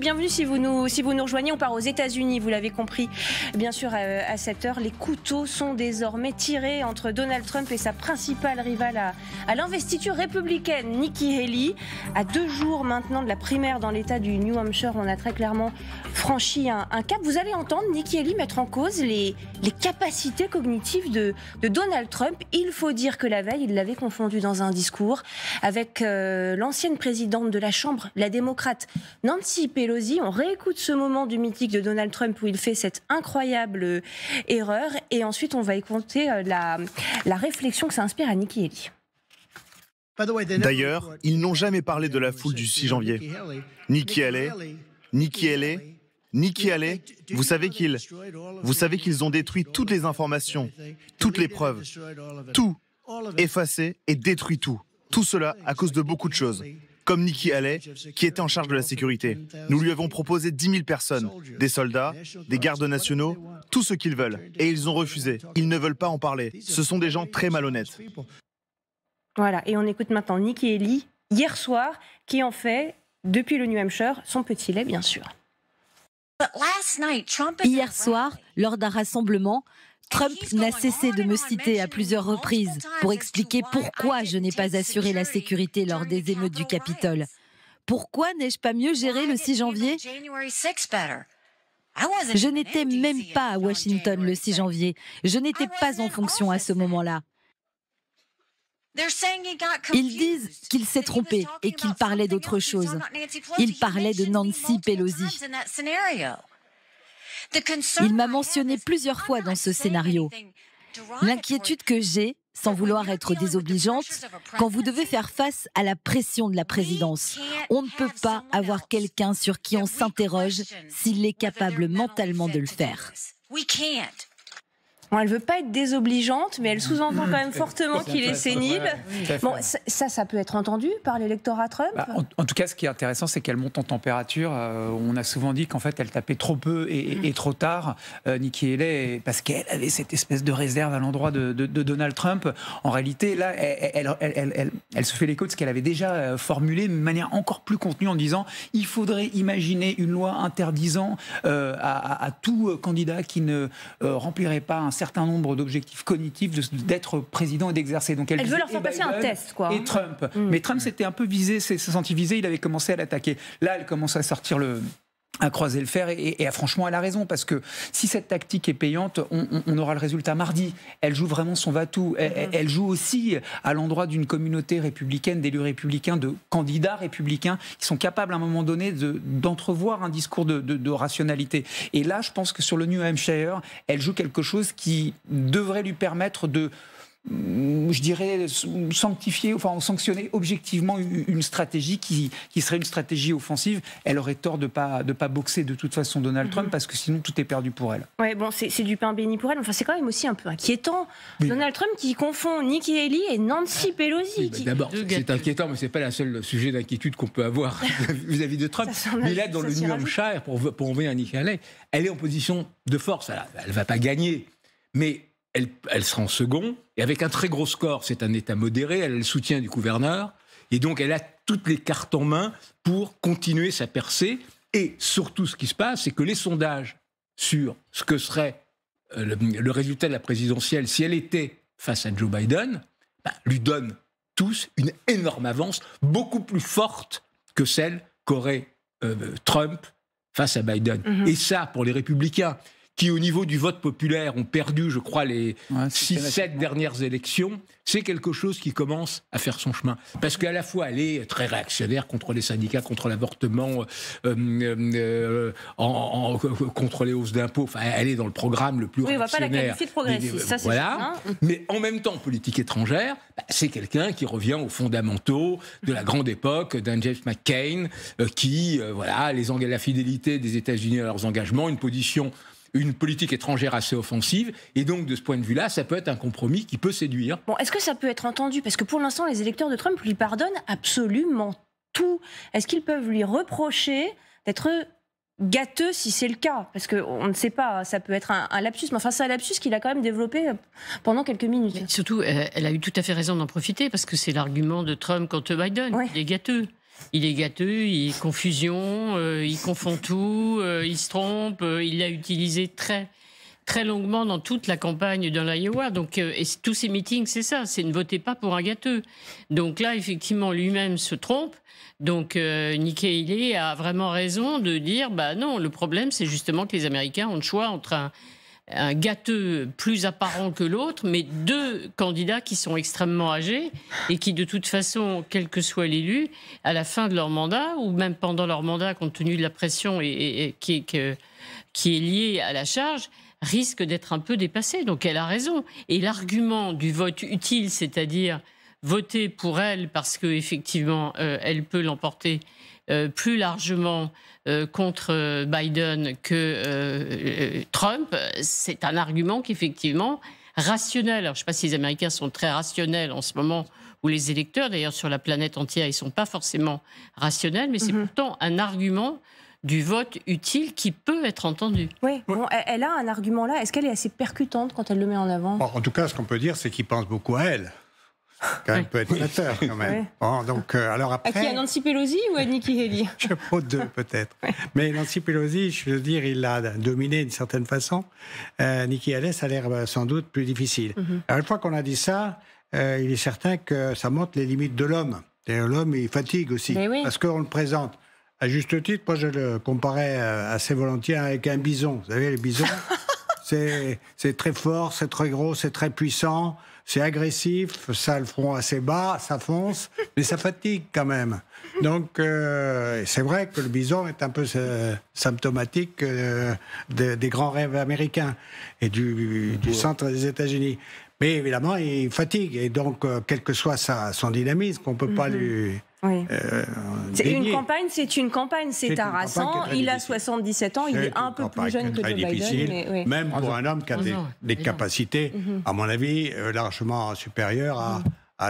Bienvenue si vous, nous, si vous nous rejoignez, on part aux États-Unis, vous l'avez compris. Bien sûr, euh, à, cette heure, les couteaux sont désormais tirés entre Donald Trump et sa principale rivale à, l'investiture républicaine, Nikki Haley. À deux jours maintenant de la primaire dans l'État du New Hampshire, on a très clairement franchi un, cap. Vous allez entendre Nikki Haley mettre en cause les, capacités cognitives de, de, Donald Trump. Il faut dire que la veille, il l'avait confondu dans un discours avec euh, l'ancienne présidente de la Chambre, la démocrate Nancy Pelosi. On réécoute ce moment du mythique de Donald Trump où il fait cette incroyable euh, erreur. Et ensuite, on va écouter euh, la, la réflexion que ça inspire à Nikki Haley. D'ailleurs, ils n'ont jamais parlé de la foule du 6 janvier. Nikki Haley, Nikki Haley, Nikki Haley, vous savez qu'ils, vous savez qu'ils ont détruit toutes les informations, toutes les preuves, tout, effacé et détruit tout. Tout cela à cause de beaucoup de choses comme Nikki Haley, qui était en charge de la sécurité. Nous lui avons proposé 10 000 personnes, des soldats, des gardes nationaux, tout ce qu'ils veulent. Et ils ont refusé. Ils ne veulent pas en parler. Ce sont des gens très malhonnêtes. Voilà, et on écoute maintenant Nikki et hier soir, qui en fait, depuis le New Hampshire, son petit lait, bien sûr. Hier soir, lors d'un rassemblement, Trump n'a cessé de me citer à plusieurs reprises pour expliquer pourquoi je n'ai pas assuré la sécurité lors des émeutes du Capitole. Pourquoi n'ai-je pas mieux géré le 6 janvier Je n'étais même pas à Washington le 6 janvier. Je n'étais pas en fonction à ce moment-là. Ils disent qu'il s'est trompé et qu'il parlait d'autre chose. Il parlait de Nancy Pelosi. Il m'a mentionné plusieurs fois dans ce scénario. L'inquiétude que j'ai, sans vouloir être désobligeante, quand vous devez faire face à la pression de la présidence, on ne peut pas avoir quelqu'un sur qui on s'interroge s'il est capable mentalement de le faire. Bon, elle veut pas être désobligeante, mais elle sous-entend quand même fortement qu'il est sénile. bon, ça, ça peut être entendu par l'électorat Trump bah, en, tout cas, ce qui est intéressant, c'est qu'elle monte en température. Euh, on a souvent dit qu'en fait, elle tapait trop peu et, trop tard, euh, Nikki Haley, parce qu'elle avait cette espèce de réserve à l'endroit de, Donald Trump. En réalité, là, elle, se fait l'écho de ce qu'elle avait déjà euh, formulé de manière encore plus contenue en disant il faudrait imaginer une loi interdisant à, à, tout candidat qui ne remplirait pas un certain nombre d'objectifs cognitifs d'être président et d'exercer. Donc elle, veut leur faire eh ben, passer un test, quoi. Et Trump. Mm. Mais Trump s'était un peu visé, s'est senti visé, il avait commencé à l'attaquer. Là, elle commence à sortir le, à croiser le fer et, et, franchement elle a raison parce que si cette tactique est payante on, aura le résultat mardi elle joue vraiment son va-tout mm-hmm. elle, joue aussi à l'endroit d'une communauté républicaine d'élus républicains de candidats républicains qui sont capables à un moment donné d'entrevoir un discours de, de, de, rationalité et là je pense que sur le New Hampshire elle joue quelque chose qui devrait lui permettre de Mm, je dirais, sanctifier, enfin sanctionner objectivement une stratégie qui, qui serait une stratégie offensive, elle aurait tort de ne pas, de pas boxer de toute façon Donald Trump mhm. parce que sinon tout est perdu pour elle. Ouais, bon, c'est du pain béni pour elle. Enfin, c'est quand même aussi un peu inquiétant. Donald Trump qui confond Nikki Haley et Nancy ah. Pelosi. Bah, d'abord, c'est inquiétant, mais c'est pas la seul sujet d'inquiétude qu'on peut avoir vis-à-vis de Trump. mais là, dans le New Hampshire, pour, pour envoyer un Nikki Haley, elle est en position de force. Elle, elle va pas gagner. Mais elle, sera en second, et avec un très gros score, c'est un État modéré, elle a le soutien du gouverneur, et donc elle a toutes les cartes en main pour continuer sa percée. Et surtout, ce qui se passe, c'est que les sondages sur ce que serait euh, le, résultat de la présidentielle si elle était face à Joe Biden, bah, lui donnent tous une énorme avance, beaucoup plus forte que celle qu'aurait euh, Trump face à Biden. Mm-hmm. Et ça, pour les républicains, qui, au niveau du vote populaire, ont perdu, je crois, les 6-7 dernières élections, c'est quelque chose qui commence à faire son chemin. Parce qu'à la fois, elle est très réactionnaire contre les syndicats, contre l'avortement, euh, euh, euh, en, contre les hausses d'impôts. Enfin, elle est dans le programme le plus oui, réactionnaire. pas la progressiste, ça c'est voilà. Hein. Mais en même temps, politique étrangère, bah, c'est quelqu'un qui revient aux fondamentaux de la grande époque d'un James McCain, qui, voilà, les, la fidélité des États-Unis à leurs engagements, une position une politique étrangère assez offensive. Et donc, de ce point de vue-là, ça peut être un compromis qui peut séduire. Bon, est-ce que ça peut être entendu Parce que pour l'instant, les électeurs de Trump lui pardonnent absolument tout. Est-ce qu'ils peuvent lui reprocher d'être gâteux si c'est le cas Parce qu'on ne sait pas, ça peut être un, lapsus, mais enfin c'est un lapsus qu'il a quand même développé euh, pendant quelques minutes. surtout, elle a eu tout à fait raison d'en profiter parce que c'est l'argument de Trump contre Biden. Il est gâteux il est gâteux, il est confusion, euh, il confond tout, euh, il se trompe, euh, il l'a utilisé très très longuement dans toute la campagne dans l'Iowa. Donc, et tous ces meetings, c'est ça, c'est ne voter pas pour un gâteux. Donc là, effectivement, lui-même se trompe. Donc, Nikki Haley a vraiment raison de dire, bah non, le problème, c'est justement que les Américains ont le choix entre un un gâteux plus apparent que l'autre, mais deux candidats qui sont extrêmement âgés et qui, de toute façon, quel que soit l'élu, à la fin de leur mandat ou même pendant leur mandat, compte tenu de la pression et, qui, est liée à la charge, risquent d'être un peu dépassés. Donc elle a raison. Et l'argument du vote utile, c'est-à-dire voter pour elle parce qu'effectivement, euh, elle peut l'emporter euh, plus largement euh, contre Biden que Trump, c'est un argument qui effectivement rationnel. Alors, je ne sais pas si les Américains sont très rationnels en ce moment, ou les électeurs, d'ailleurs sur la planète entière, ils ne sont pas forcément rationnels, mais c'est mhm. pourtant un argument du vote utile qui peut être entendu. Oui, bon, elle a un argument là. Est-ce qu'elle est assez percutante quand elle le met en avant En tout cas, ce qu'on peut dire, c'est qu'il pense beaucoup à elle quand peut être flatteur quand même. donc, euh, alors après, à qui À Nancy Pelosi ou à Nikki Haley Je prends deux peut-être. Mais Nancy Pelosi, je veux dire, il l'a dominé d'une certaine façon. Euh, Nikki Haley, ça a l'air euh, sans doute plus difficile. Mhm. une fois qu'on a dit ça, euh, il est certain que ça montre les limites de l'homme. L'homme, il fatigue aussi. Ben Parce qu'on le présente à juste titre. Moi, je le comparais assez volontiers avec un bison. Vous savez, les bisons, c'est très fort, c'est très gros, c'est très puissant c'est agressif, ça le front assez bas, ça fonce, mais ça fatigue quand même. Donc, euh, c'est vrai que le bison est un peu euh, symptomatique euh, des grands rêves américains et du, centre des États-Unis. Mais évidemment, il fatigue, et donc, quel que soit son dynamisme, on ne peut pas mhm. lui, oui. Euh, c'est une campagne, c'est une campagne, c'est harassant. Il a 77 ans, il est un peu plus jeune que Joe Biden. Mais Même pour un homme qui a des, capacités, mhm. à mon avis, euh, largement supérieures à,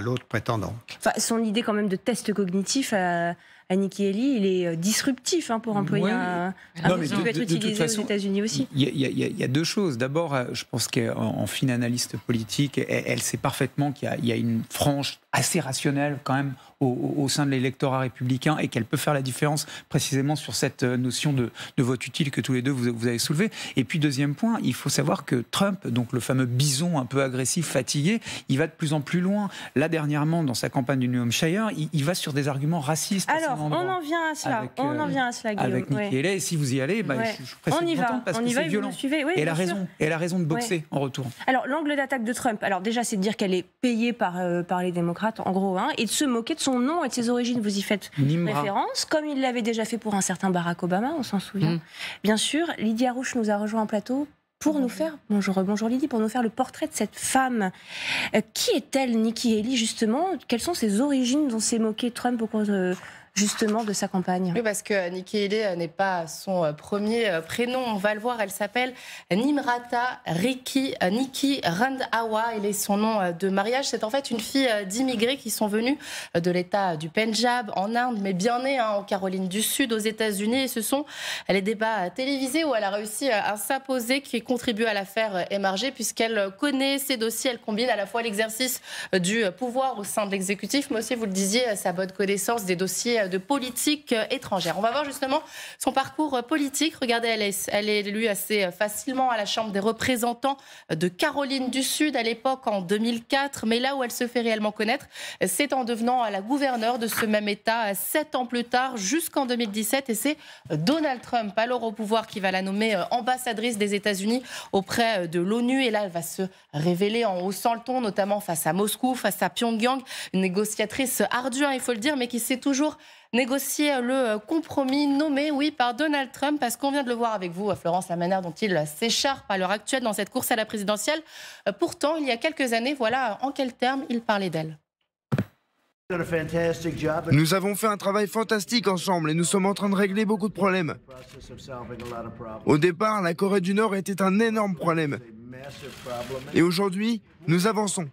mhm. l'autre prétendant. son idée quand même de test cognitif. Euh, Nikki Haley, il est euh, disruptif hein, pour employer un, mot qui peut être utilisé aux États-Unis aussi. Il y, a deux choses. D'abord, euh, je pense qu'en fine analyste politique, elle, sait parfaitement qu'il y, a une frange assez rationnelle quand même au, sein de l'électorat républicain et qu'elle peut faire la différence précisément sur cette euh, notion de, vote utile que tous les deux vous, avez soulevé. Et puis deuxième point, il faut savoir que Trump, donc le fameux bison un peu agressif, fatigué, il va de plus en plus loin. Là dernièrement, dans sa campagne du New Hampshire, il, il va sur des arguments racistes. Alors, on en vient à cela. on en euh, vient à cela, Guillaume. Avec Nikki Haley, si vous y allez, bah, je, suis on y va. parce que c'est violent. et elle a raison. Et elle a raison de boxer en retour. Alors, l'angle d'attaque de Trump, alors déjà, c'est de dire qu'elle est payée par, euh, par les démocrates, en gros, hein, et de se moquer de son nom et de ses origines. Vous y faites référence, comme il l'avait déjà fait pour un certain Barack Obama, on s'en souvient. Mm. Bien sûr, Lydia Rouche nous a rejoint en plateau pour nous faire, bonjour, euh, bonjour Lydie, pour nous faire le portrait de cette femme. qui est-elle, Nikki Haley, justement Quelles sont ses origines dont s'est moqué Trump au cours de, justement de sa campagne. Oui, parce que Nikki Haley euh, n'est pas son euh, premier euh, prénom. On va le voir, elle s'appelle Nimrata Ricky Nikki Randhawa. Il est son nom de mariage. C'est en fait une fille d'immigrés qui sont venus de l'État du Punjab en Inde, mais bien née hein, en Caroline du Sud, aux États-Unis. Et ce sont les débats télévisés où elle a réussi à s'imposer qui contribue à la faire émerger puisqu'elle connaît ses dossiers. Elle combine à la fois l'exercice du pouvoir au sein de l'exécutif, mais aussi, vous le disiez, sa bonne connaissance des dossiers de politique euh, étrangère. On va voir justement son parcours euh, politique. Regardez, elle est, elle élue assez euh, facilement à la Chambre des représentants de Caroline du Sud à l'époque en 2004. Mais là où elle se fait réellement connaître, c'est en devenant la gouverneure de ce même État sept ans plus tard, jusqu'en 2017. Et c'est Donald Trump, alors au pouvoir, qui va la nommer ambassadrice des États-Unis auprès de l'ONU. Et là, elle va se révéler en haussant le ton, notamment face à Moscou, face à Pyongyang, une négociatrice ardue, hein, il faut le dire, mais qui sait toujours négocier le euh, compromis nommé, oui, par Donald Trump, parce qu'on vient de le voir avec vous, euh, Florence, la manière dont il euh, s'écharpe à l'heure actuelle dans cette course à la présidentielle. Pourtant, il y a quelques années, voilà en quels termes il parlait d'elle. Nous avons fait un travail fantastique ensemble et nous sommes en train de régler beaucoup de problèmes. Au départ, la Corée du Nord était un énorme problème. Et aujourd'hui, nous avançons.